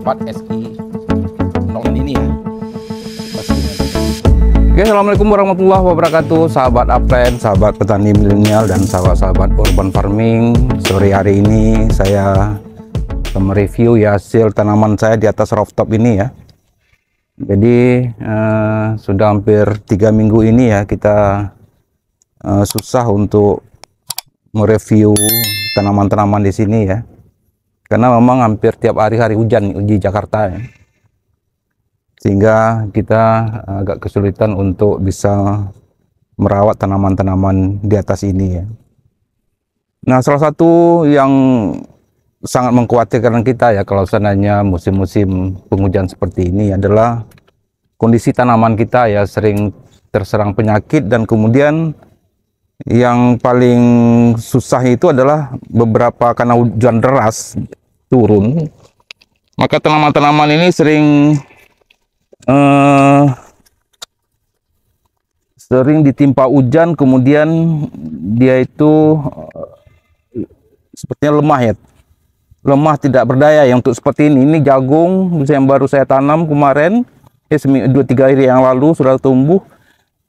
4 SI 0 ini ya Oke, Assalamualaikum warahmatullahi wabarakatuh Sahabat Aplen, sahabat petani milenial dan sahabat-sahabat urban farming Sore hari ini saya mereview ya hasil tanaman saya di atas rooftop ini ya Jadi eh, sudah hampir tiga minggu ini ya kita eh, susah untuk mereview tanaman-tanaman di sini ya karena memang hampir tiap hari hari hujan di Jakarta ya. sehingga kita agak kesulitan untuk bisa merawat tanaman-tanaman di atas ini ya nah salah satu yang sangat mengkhawatirkan kita ya kalau seandainya musim-musim penghujan seperti ini adalah kondisi tanaman kita ya sering terserang penyakit dan kemudian yang paling susah itu adalah beberapa karena hujan deras turun maka tanaman-tanaman ini sering eh, sering ditimpa hujan kemudian dia itu eh, sepertinya lemah ya lemah tidak berdaya yang untuk seperti ini ini jagung yang baru saya tanam kemarin ya dua tiga hari yang lalu sudah tumbuh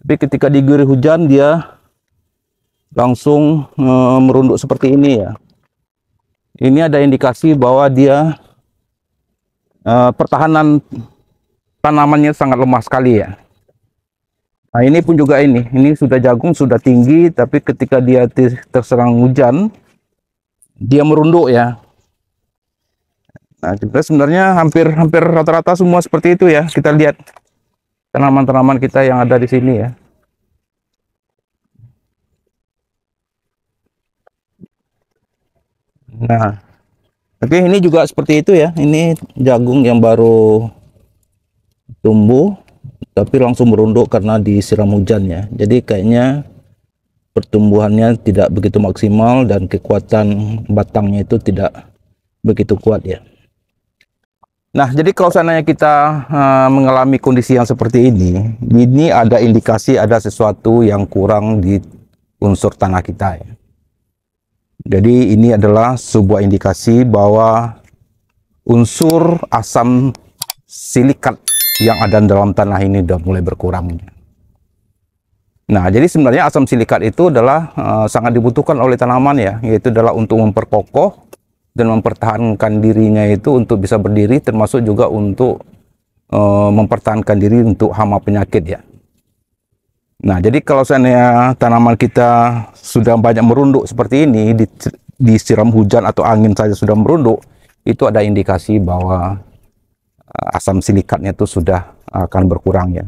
tapi ketika diguyur hujan dia langsung eh, merunduk seperti ini ya ini ada indikasi bahwa dia uh, pertahanan tanamannya sangat lemah sekali ya nah ini pun juga ini ini sudah jagung sudah tinggi tapi ketika dia terserang hujan dia merunduk ya nah kita sebenarnya hampir hampir rata-rata semua seperti itu ya kita lihat tanaman-tanaman kita yang ada di sini ya Nah, oke ini juga seperti itu ya. Ini jagung yang baru tumbuh, tapi langsung merunduk karena disiram hujan ya. Jadi kayaknya pertumbuhannya tidak begitu maksimal dan kekuatan batangnya itu tidak begitu kuat ya. Nah, jadi kalau seandainya kita uh, mengalami kondisi yang seperti ini, ini ada indikasi ada sesuatu yang kurang di unsur tanah kita ya. Jadi ini adalah sebuah indikasi bahwa unsur asam silikat yang ada dalam tanah ini sudah mulai berkurang. Nah, jadi sebenarnya asam silikat itu adalah uh, sangat dibutuhkan oleh tanaman ya, yaitu adalah untuk memperkokoh dan mempertahankan dirinya itu untuk bisa berdiri termasuk juga untuk uh, mempertahankan diri untuk hama penyakit ya. Nah, jadi kalau seandainya tanaman kita sudah banyak merunduk seperti ini, di, disiram hujan atau angin saja sudah merunduk, itu ada indikasi bahwa eh, asam silikatnya itu sudah akan berkurang ya.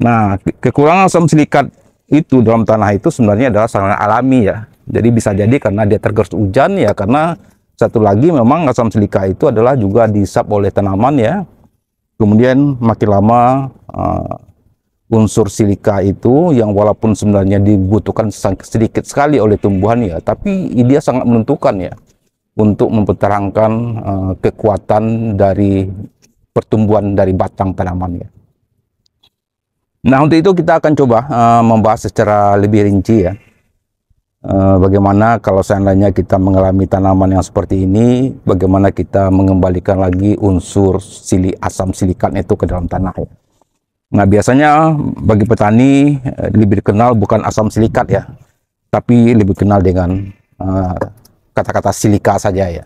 Nah, kekurangan asam silikat itu dalam tanah itu sebenarnya adalah sarana alami ya. Jadi bisa jadi karena dia tergerus hujan ya, karena satu lagi memang asam silika itu adalah juga disap oleh tanaman ya. Kemudian makin lama uh, unsur silika itu yang walaupun sebenarnya dibutuhkan sedikit sekali oleh tumbuhan ya, tapi dia sangat menentukan ya untuk memperterangkan uh, eh, kekuatan dari pertumbuhan dari batang tanaman ya. Nah untuk itu kita akan coba uh, membahas secara lebih rinci ya eh, bagaimana kalau seandainya kita mengalami tanaman yang seperti ini, bagaimana kita mengembalikan lagi unsur sili asam silikat itu ke dalam tanah ya. Nah, biasanya bagi petani eh, lebih dikenal bukan asam silikat ya, tapi lebih kenal dengan eh, kata-kata uh, silika saja ya.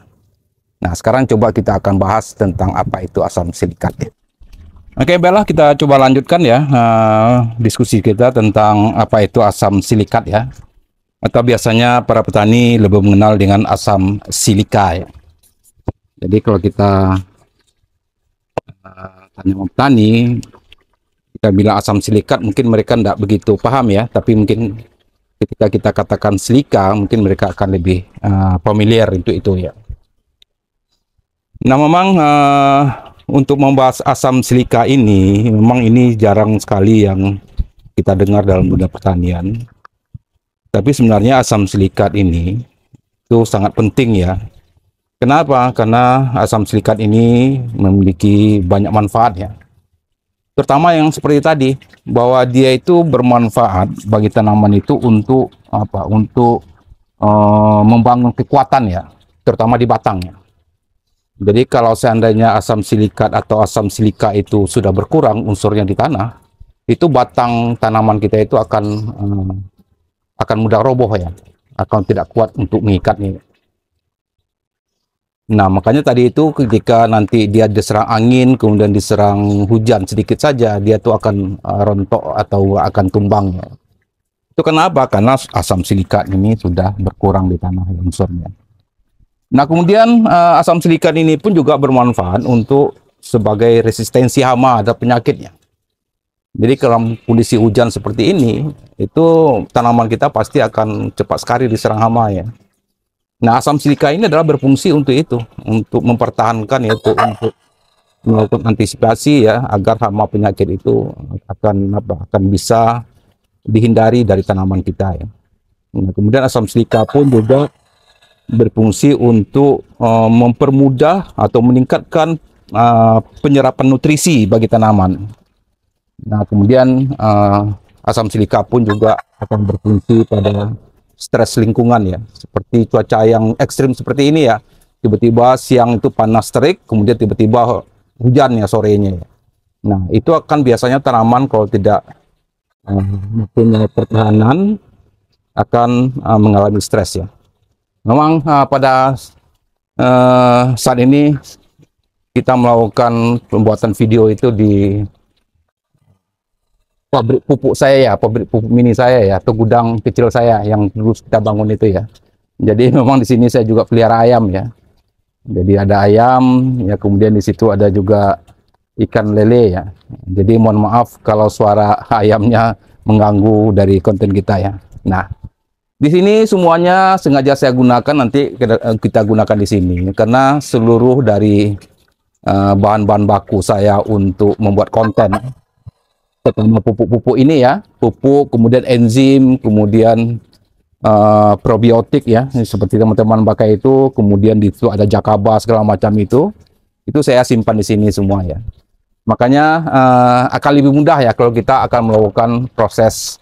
Nah, sekarang coba kita akan bahas tentang apa itu asam silikat ya. Oke, baiklah kita coba lanjutkan ya uh, diskusi kita tentang apa itu asam silikat ya. Atau biasanya para petani lebih mengenal dengan asam silika ya. Jadi kalau kita uh, tanya petani, kita bilang asam silikat mungkin mereka tidak begitu paham ya tapi mungkin ketika kita katakan silika mungkin mereka akan lebih uh, familiar untuk itu ya nah memang uh, untuk membahas asam silika ini memang ini jarang sekali yang kita dengar dalam dunia pertanian tapi sebenarnya asam silikat ini itu sangat penting ya kenapa karena asam silikat ini memiliki banyak manfaat ya terutama yang seperti tadi bahwa dia itu bermanfaat bagi tanaman itu untuk apa untuk e, membangun kekuatan ya terutama di batangnya jadi kalau seandainya asam silikat atau asam silika itu sudah berkurang unsurnya di tanah itu batang tanaman kita itu akan e, akan mudah roboh ya akan tidak kuat untuk mengikatnya Nah, makanya tadi itu ketika nanti dia diserang angin, kemudian diserang hujan sedikit saja, dia tuh akan uh, rontok atau akan tumbang. Itu kenapa? Karena asam silikat ini sudah berkurang di tanah unsurnya. Nah, kemudian uh, asam silikat ini pun juga bermanfaat untuk sebagai resistensi hama atau penyakitnya. Jadi dalam kondisi hujan seperti ini, itu tanaman kita pasti akan cepat sekali diserang hama ya. Nah, asam silika ini adalah berfungsi untuk itu, untuk mempertahankan yaitu untuk melakukan antisipasi ya agar hama penyakit itu akan apa akan bisa dihindari dari tanaman kita ya. Nah, kemudian asam silika pun juga berfungsi untuk uh, mempermudah atau meningkatkan uh, penyerapan nutrisi bagi tanaman. Nah, kemudian uh, asam silika pun juga akan berfungsi pada stres lingkungan ya seperti cuaca yang ekstrim seperti ini ya tiba-tiba siang itu panas terik kemudian tiba-tiba hujan ya sorenya ya. nah itu akan biasanya tanaman kalau tidak eh, mempunyai uh, pertahanan akan uh, mengalami stres ya memang uh, pada uh, saat ini kita melakukan pembuatan video itu di pabrik pupuk saya ya, pabrik pupuk mini saya ya, atau gudang kecil saya yang dulu kita bangun itu ya. Jadi memang di sini saya juga pelihara ayam ya. Jadi ada ayam, ya kemudian di situ ada juga ikan lele ya. Jadi mohon maaf kalau suara ayamnya mengganggu dari konten kita ya. Nah, di sini semuanya sengaja saya gunakan nanti eh, kita gunakan di sini karena seluruh dari eh, bahan-bahan uh, bahan -bahan baku saya untuk membuat konten terutama pupuk-pupuk ini ya pupuk kemudian enzim kemudian uh, probiotik ya seperti teman-teman pakai itu kemudian di situ ada jakaba segala macam itu itu saya simpan di sini semua ya makanya uh, akan lebih mudah ya kalau kita akan melakukan proses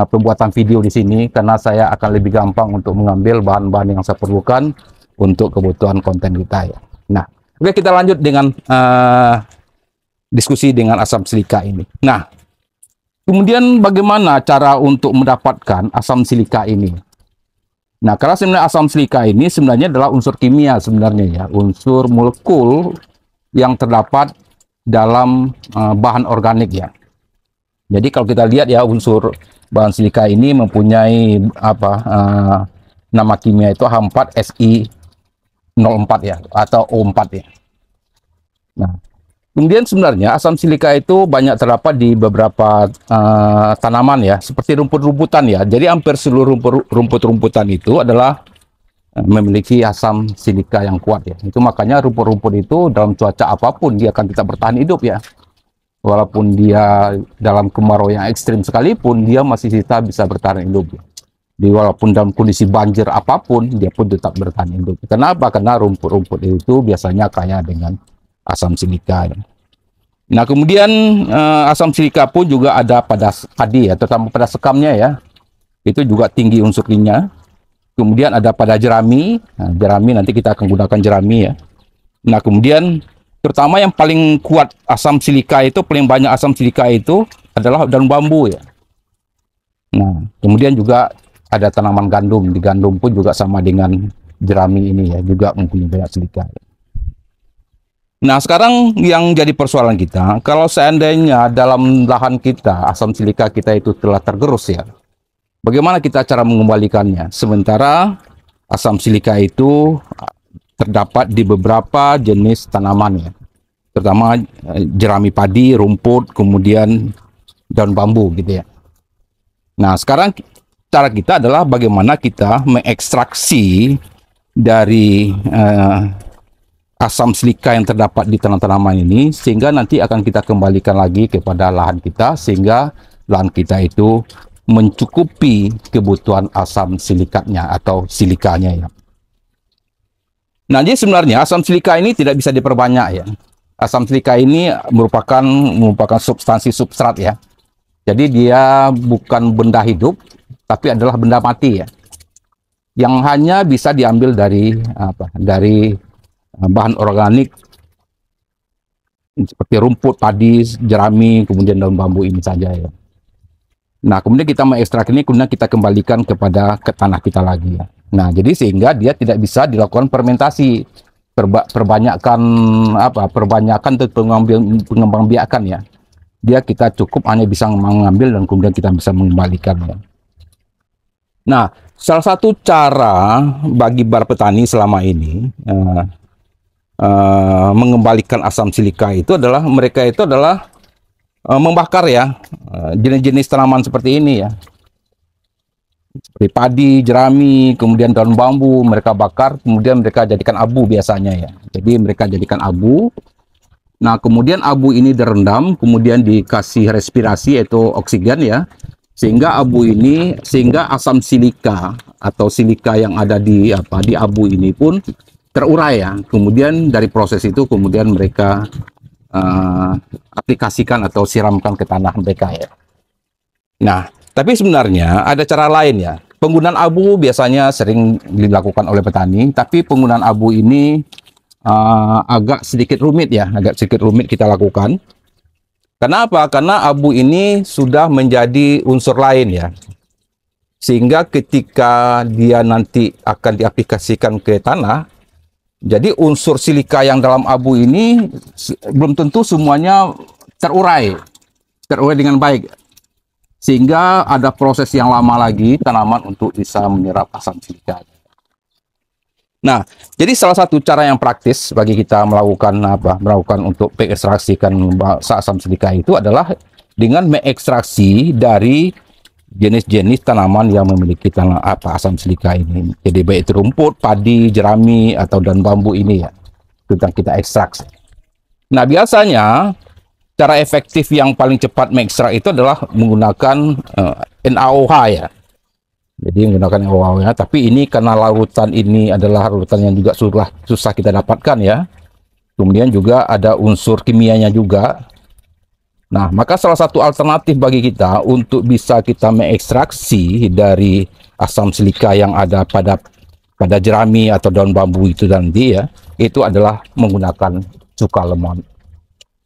uh, pembuatan video di sini karena saya akan lebih gampang untuk mengambil bahan-bahan yang saya perlukan untuk kebutuhan konten kita ya nah oke kita lanjut dengan uh, diskusi dengan asam silika ini nah Kemudian bagaimana cara untuk mendapatkan asam silika ini? Nah, karena sebenarnya asam silika ini sebenarnya adalah unsur kimia sebenarnya ya, unsur molekul yang terdapat dalam uh, bahan organik ya. Jadi kalau kita lihat ya unsur bahan silika ini mempunyai apa uh, nama kimia itu H4Si04 ya atau O4 ya. Nah, Kemudian sebenarnya asam silika itu banyak terdapat di beberapa uh, tanaman ya, seperti rumput-rumputan ya. Jadi hampir seluruh rumput-rumputan itu adalah eh, memiliki asam silika yang kuat ya. Itu makanya rumput-rumput itu dalam cuaca apapun dia akan tetap bertahan hidup ya. Walaupun dia dalam kemarau yang ekstrim sekalipun dia masih tetap bisa bertahan hidup. Ya. Di walaupun dalam kondisi banjir apapun dia pun tetap bertahan hidup. Kenapa? Karena rumput-rumput itu biasanya kaya dengan asam silika. Nah, kemudian uh, asam silika pun juga ada pada padi ya, terutama pada sekamnya ya. Itu juga tinggi unsur linnya. Kemudian ada pada jerami. Nah, jerami nanti kita akan gunakan jerami ya. Nah, kemudian terutama yang paling kuat asam silika itu paling banyak asam silika itu adalah daun bambu ya. Nah, kemudian juga ada tanaman gandum. Di gandum pun juga sama dengan jerami ini ya, juga mempunyai banyak silika. Ya. Nah, sekarang yang jadi persoalan kita, kalau seandainya dalam lahan kita, asam silika kita itu telah tergerus ya, bagaimana kita cara mengembalikannya? Sementara asam silika itu terdapat di beberapa jenis tanaman ya, terutama eh, jerami padi, rumput, kemudian daun bambu gitu ya. Nah, sekarang cara kita adalah bagaimana kita mengekstraksi dari eh, asam silika yang terdapat di tanaman tanaman ini sehingga nanti akan kita kembalikan lagi kepada lahan kita sehingga lahan kita itu mencukupi kebutuhan asam silikatnya atau silikanya ya. Nah, jadi sebenarnya asam silika ini tidak bisa diperbanyak ya. Asam silika ini merupakan merupakan substansi substrat ya. Jadi dia bukan benda hidup tapi adalah benda mati ya. Yang hanya bisa diambil dari apa? Dari bahan organik seperti rumput, padi, jerami, kemudian daun bambu ini saja ya. Nah, kemudian kita mengekstrak ini, kemudian kita kembalikan kepada ke tanah kita lagi ya. Nah, jadi sehingga dia tidak bisa dilakukan fermentasi. Perba perbanyakkan apa? Perbanyakkan untuk pengambil pengembang biakan ya. Dia kita cukup hanya bisa mengambil dan kemudian kita bisa mengembalikan ya. Nah, salah satu cara bagi bar petani selama ini eh, uh, mengembalikan asam silika itu adalah mereka itu adalah uh, membakar ya eh, jenis-jenis uh, tanaman seperti ini ya seperti padi, jerami, kemudian daun bambu mereka bakar, kemudian mereka jadikan abu biasanya ya. Jadi mereka jadikan abu. Nah, kemudian abu ini direndam, kemudian dikasih respirasi yaitu oksigen ya. Sehingga abu ini sehingga asam silika atau silika yang ada di apa di abu ini pun terurai ya. Kemudian dari proses itu kemudian mereka uh, aplikasikan atau siramkan ke tanah mereka ya. Nah, tapi sebenarnya ada cara lain ya. Penggunaan abu biasanya sering dilakukan oleh petani, tapi penggunaan abu ini uh, agak sedikit rumit ya, agak sedikit rumit kita lakukan. Kenapa? Karena abu ini sudah menjadi unsur lain ya. Sehingga ketika dia nanti akan diaplikasikan ke tanah, jadi unsur silika yang dalam abu ini belum tentu semuanya terurai, terurai dengan baik. Sehingga ada proses yang lama lagi tanaman untuk bisa menyerap asam silika. Nah, jadi salah satu cara yang praktis bagi kita melakukan apa? Melakukan untuk mengekstraksikan asam silika itu adalah dengan mengekstraksi dari jenis-jenis tanaman yang memiliki tanah apa asam silika ini. Jadi baik itu rumput, padi, jerami atau dan bambu ini ya. Tentang kita ekstrak. Nah, biasanya cara efektif yang paling cepat mengekstrak itu adalah menggunakan uh, eh, NaOH ya. Jadi menggunakan NaOH ya, tapi ini karena larutan ini adalah larutan yang juga susah susah kita dapatkan ya. Kemudian juga ada unsur kimianya juga Nah, maka salah satu alternatif bagi kita untuk bisa kita mengekstraksi dari asam silika yang ada pada pada jerami atau daun bambu itu nanti ya, itu adalah menggunakan cuka lemon.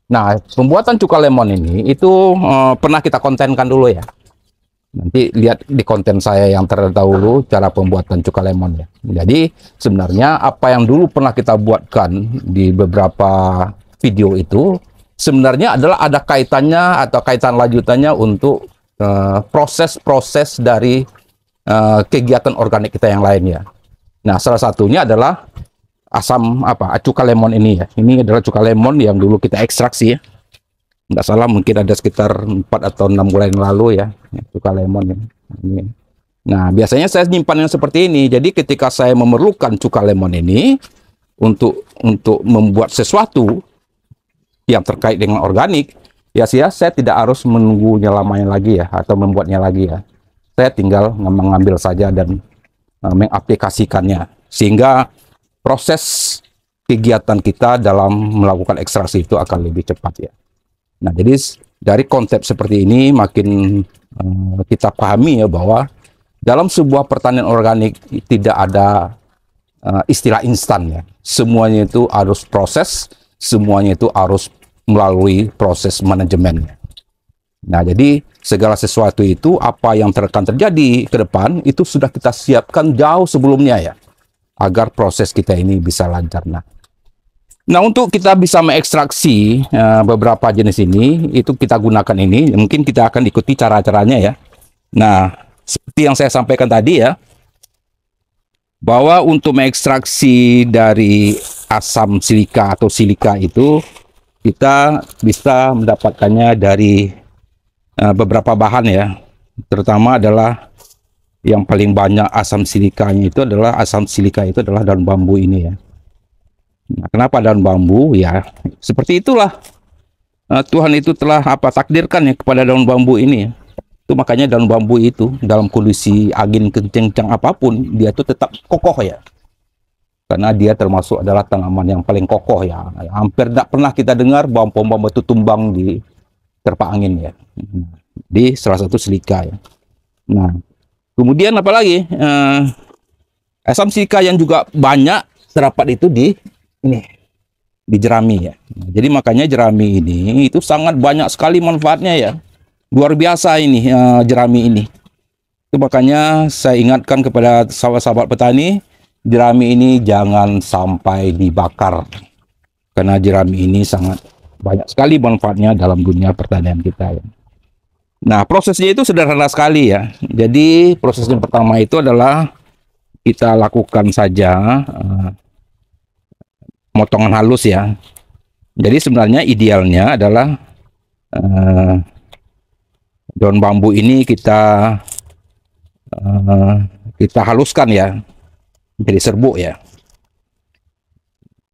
Nah, pembuatan cuka lemon ini itu eh, pernah kita kontenkan dulu ya. Nanti lihat di konten saya yang terdahulu cara pembuatan cuka lemon ya. Jadi sebenarnya apa yang dulu pernah kita buatkan di beberapa video itu sebenarnya adalah ada kaitannya atau kaitan lanjutannya untuk eh, proses-proses uh, dari uh, kegiatan organik kita yang lain ya. Nah, salah satunya adalah asam apa cuka lemon ini ya. Ini adalah cuka lemon yang dulu kita ekstraksi ya. Enggak salah mungkin ada sekitar 4 atau 6 bulan yang lalu ya, cuka lemon ini. Nah, biasanya saya simpan yang seperti ini. Jadi ketika saya memerlukan cuka lemon ini untuk untuk membuat sesuatu, yang terkait dengan organik, ya sih ya, saya tidak harus menunggunya lamanya lagi ya, atau membuatnya lagi ya. Saya tinggal mengambil saja dan uh, mengaplikasikannya. Sehingga proses kegiatan kita dalam melakukan ekstraksi itu akan lebih cepat ya. Nah, jadi dari konsep seperti ini makin uh, kita pahami ya bahwa dalam sebuah pertanian organik tidak ada uh, istilah instan ya. Semuanya itu harus proses, semuanya itu harus melalui proses manajemennya. Nah, jadi segala sesuatu itu apa yang akan terjadi ke depan itu sudah kita siapkan jauh sebelumnya ya agar proses kita ini bisa lancar. Nah, nah untuk kita bisa mengekstraksi uh, beberapa jenis ini itu kita gunakan ini mungkin kita akan ikuti cara-caranya ya. Nah, seperti yang saya sampaikan tadi ya bahwa untuk mengekstraksi dari asam silika atau silika itu kita bisa mendapatkannya dari uh, beberapa bahan ya terutama adalah yang paling banyak asam silikanya itu adalah asam silika itu adalah daun bambu ini ya nah, kenapa daun bambu ya seperti itulah uh, Tuhan itu telah apa takdirkan ya kepada daun bambu ini ya. itu makanya daun bambu itu dalam kondisi angin kencang apapun dia itu tetap kokoh ya karena dia termasuk adalah tanaman yang paling kokoh ya hampir tidak pernah kita dengar bom-bom batu tumbang di terpa angin ya di salah satu silika ya nah kemudian apalagi eh, asam silika yang juga banyak terdapat itu di ini di jerami ya jadi makanya jerami ini itu sangat banyak sekali manfaatnya ya luar biasa ini eh, jerami ini itu makanya saya ingatkan kepada sahabat-sahabat petani jerami ini jangan sampai dibakar karena jerami ini sangat banyak sekali manfaatnya dalam dunia pertanian kita ya. Nah prosesnya itu sederhana sekali ya jadi proses yang pertama itu adalah kita lakukan saja uh, eh, motongan halus ya jadi sebenarnya idealnya adalah uh, daun bambu ini kita uh, kita haluskan ya jadi serbuk ya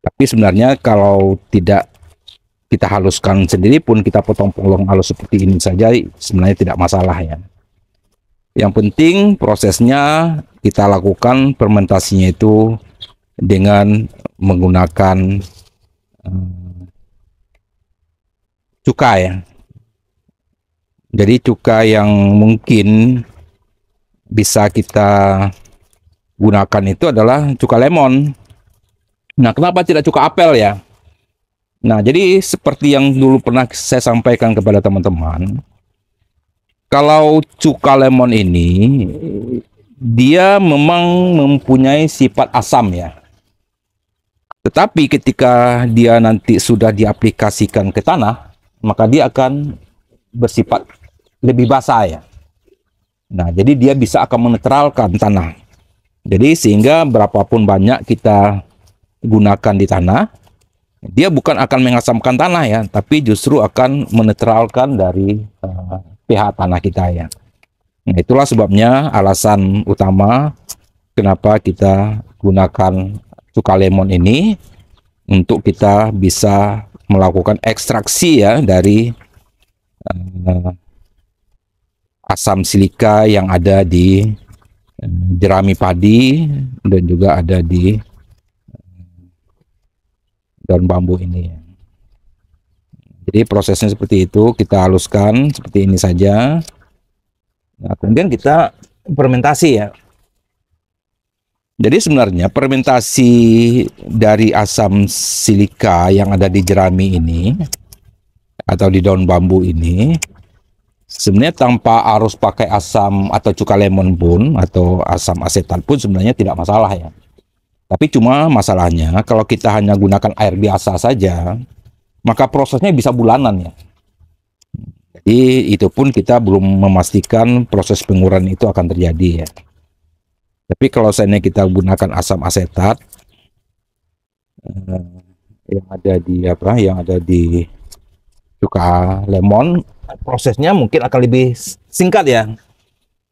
tapi sebenarnya kalau tidak kita haluskan sendiri pun kita potong potong halus seperti ini saja sebenarnya tidak masalah ya yang penting prosesnya kita lakukan fermentasinya itu dengan menggunakan eh, cuka ya jadi cuka yang mungkin bisa kita gunakan itu adalah cuka lemon. Nah, kenapa tidak cuka apel ya? Nah, jadi seperti yang dulu pernah saya sampaikan kepada teman-teman, kalau cuka lemon ini dia memang mempunyai sifat asam ya. Tetapi ketika dia nanti sudah diaplikasikan ke tanah, maka dia akan bersifat lebih basah ya. Nah, jadi dia bisa akan menetralkan tanah. Jadi sehingga berapapun banyak kita gunakan di tanah, dia bukan akan mengasamkan tanah ya, tapi justru akan menetralkan dari uh, pH tanah kita ya. Nah, itulah sebabnya alasan utama kenapa kita gunakan cuka lemon ini untuk kita bisa melakukan ekstraksi ya dari uh, asam silika yang ada di jerami padi dan juga ada di eh, daun bambu ini jadi prosesnya seperti itu kita haluskan seperti ini saja nah kemudian kita fermentasi ya jadi sebenarnya fermentasi dari asam silika yang ada di jerami ini atau di daun bambu ini sebenarnya tanpa harus pakai asam atau cuka lemon pun atau asam asetat pun sebenarnya tidak masalah ya tapi cuma masalahnya kalau kita hanya gunakan air biasa saja maka prosesnya bisa bulanan ya jadi itu pun kita belum memastikan proses pengurangan itu akan terjadi ya tapi kalau seandainya kita gunakan asam asetat eh, yang ada di apa yang ada di cuka lemon prosesnya mungkin akan lebih singkat ya.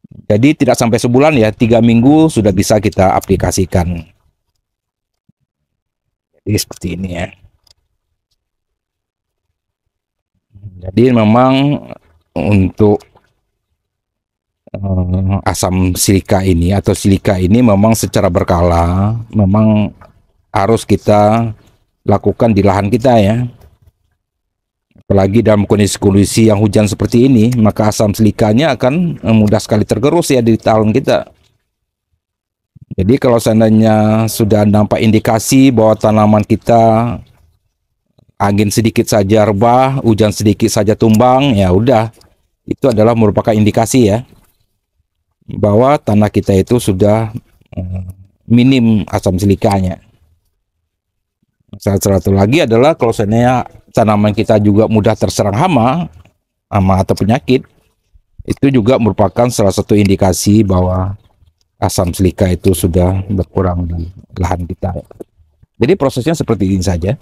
Jadi tidak sampai sebulan ya, tiga minggu sudah bisa kita aplikasikan. Jadi seperti ini ya. Jadi memang untuk eh, asam silika ini atau silika ini memang secara berkala memang harus kita lakukan di lahan kita ya Apalagi dalam kondisi-kondisi yang hujan seperti ini, maka asam silikanya akan eh, mudah sekali tergerus ya di tahun kita. Jadi kalau seandainya sudah nampak indikasi bahwa tanaman kita angin sedikit saja rebah, hujan sedikit saja tumbang, ya udah. Itu adalah merupakan indikasi ya bahwa tanah kita itu sudah eh, minim asam silikanya. Salah satu lagi adalah kalau seandainya tanaman kita juga mudah terserang hama, hama atau penyakit, itu juga merupakan salah satu indikasi bahwa asam silika itu sudah berkurang di lahan kita. Jadi prosesnya seperti ini saja.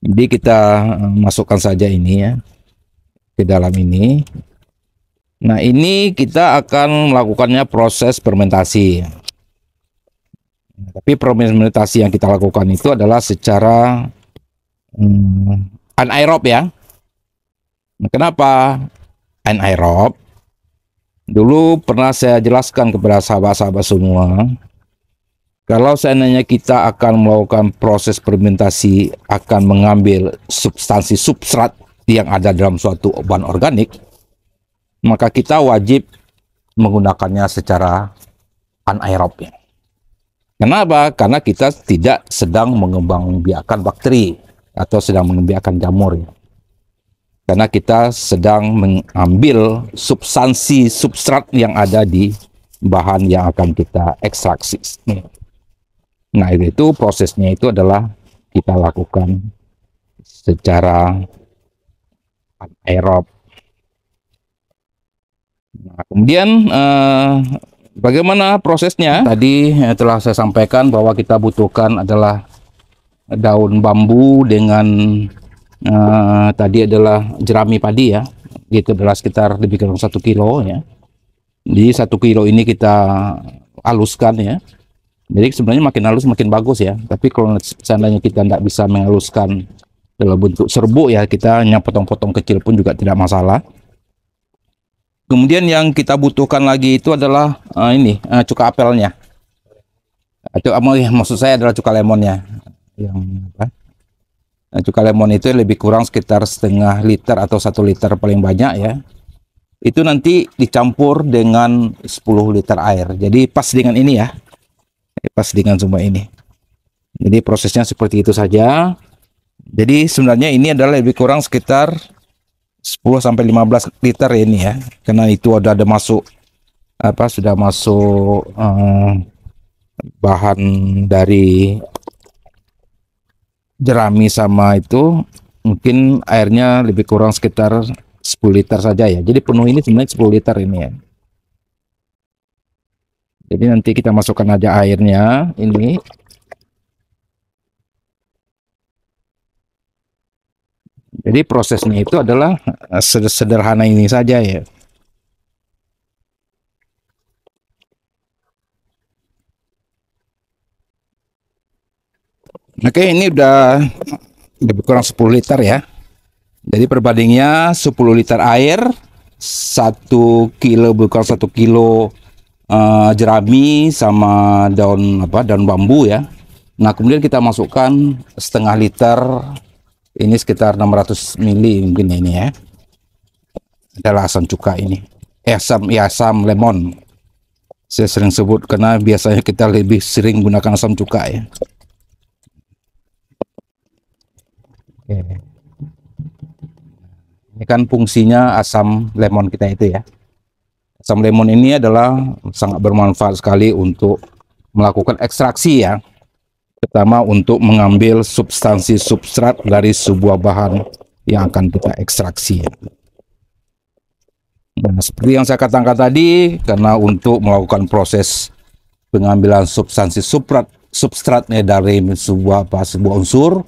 Jadi kita eh, masukkan saja ini ya ke dalam ini. Nah ini kita akan melakukannya proses fermentasi. Nah, tapi fermentasi yang kita lakukan itu adalah secara hmm, anaerob ya. Kenapa anaerob? Dulu pernah saya jelaskan kepada sahabat-sahabat semua, kalau seandainya kita akan melakukan proses fermentasi akan mengambil substansi substrat yang ada dalam suatu bahan organik, maka kita wajib menggunakannya secara anaerob. Ya. Kenapa? Karena kita tidak sedang mengembangbiakan bakteri atau sedang mengembirakan jamurnya. Karena kita sedang mengambil substansi substrat yang ada di bahan yang akan kita ekstraksi. Nah, itu prosesnya itu adalah kita lakukan secara aerob. Nah, kemudian eh, bagaimana prosesnya? Tadi eh, telah saya sampaikan bahwa kita butuhkan adalah daun bambu dengan uh, tadi adalah jerami padi ya itu adalah sekitar lebih kurang satu kilo ya jadi satu kilo ini kita haluskan ya jadi sebenarnya makin halus makin bagus ya tapi kalau seandainya kita tidak bisa menghaluskan dalam bentuk serbuk ya kita hanya potong-potong kecil pun juga tidak masalah kemudian yang kita butuhkan lagi itu adalah uh, ini uh, cuka apelnya atau uh, maksud saya adalah cuka lemonnya yang apa nah cuka lemon itu lebih kurang sekitar setengah liter atau satu liter paling banyak ya itu nanti dicampur dengan 10 liter air jadi pas dengan ini ya pas dengan semua ini jadi prosesnya seperti itu saja jadi sebenarnya ini adalah lebih kurang sekitar 10 sampai 15 liter ini ya karena itu ada ada masuk apa sudah masuk um, bahan dari jerami sama itu mungkin airnya lebih kurang sekitar 10 liter saja ya jadi penuh ini sebenarnya 10 liter ini ya jadi nanti kita masukkan aja airnya ini jadi prosesnya itu adalah sederhana ini saja ya Oke, ini udah lebih kurang 10 liter ya. Jadi perbandingnya 10 liter air, 1 kilo bukan 1 kilo uh, jerami sama daun apa daun bambu ya. Nah, kemudian kita masukkan setengah liter ini sekitar 600 ml mungkin ya ini ya. Adalah asam cuka ini. Eh, asam ya asam lemon. Saya sering sebut karena biasanya kita lebih sering gunakan asam cuka ya. Oke. Ini kan fungsinya asam lemon kita itu ya. Asam lemon ini adalah sangat bermanfaat sekali untuk melakukan ekstraksi ya. Pertama untuk mengambil substansi substrat dari sebuah bahan yang akan kita ekstraksi Nah, seperti yang saya katakan tadi, karena untuk melakukan proses pengambilan substansi substrat substratnya dari sebuah apa sebuah unsur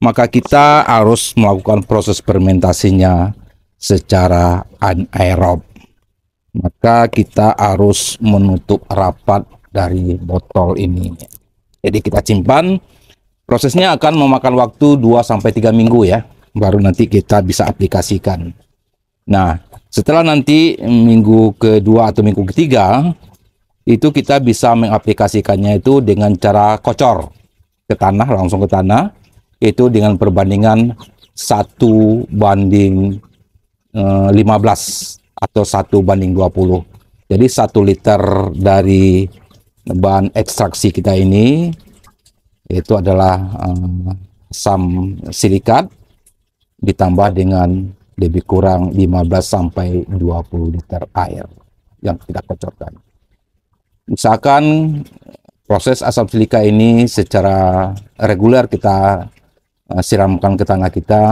maka kita harus melakukan proses fermentasinya secara anaerob. Maka kita harus menutup rapat dari botol ini. Jadi kita simpan. Prosesnya akan memakan waktu 2 sampai 3 minggu ya. Baru nanti kita bisa aplikasikan. Nah, setelah nanti minggu kedua atau minggu ketiga itu kita bisa mengaplikasikannya itu dengan cara kocor ke tanah langsung ke tanah itu dengan perbandingan satu banding eh, lima 15 atau satu banding 20 jadi satu liter dari bahan ekstraksi kita ini itu adalah eh, asam silikat ditambah dengan lebih kurang 15 sampai 20 liter air yang kita kocorkan Misalkan proses asam silika ini secara reguler kita Eh, siramkan ke tanah kita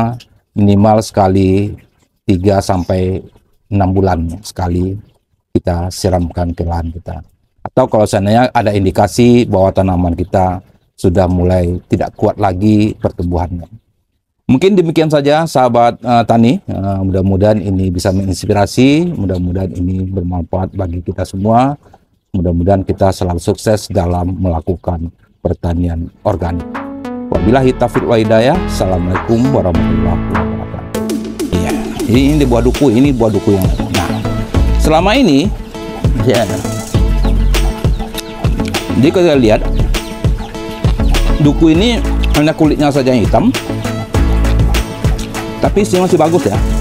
minimal sekali 3 sampai 6 bulan sekali kita siramkan ke lahan kita. Atau kalau seandainya ada indikasi bahwa tanaman kita sudah mulai tidak kuat lagi pertumbuhannya. Mungkin demikian saja sahabat uh, tani. Uh, mudah-mudahan ini bisa menginspirasi, mudah-mudahan ini bermanfaat bagi kita semua. Mudah-mudahan kita selalu sukses dalam melakukan pertanian organik. Wabillahi taufiq wa hidayah. Assalamualaikum warahmatullahi wabarakatuh. Iya, ini, ini buah duku, ini buah duku yang nah, selama ini ya. Jadi Jadi kita lihat duku ini hanya kulitnya saja yang hitam, tapi sih masih bagus ya.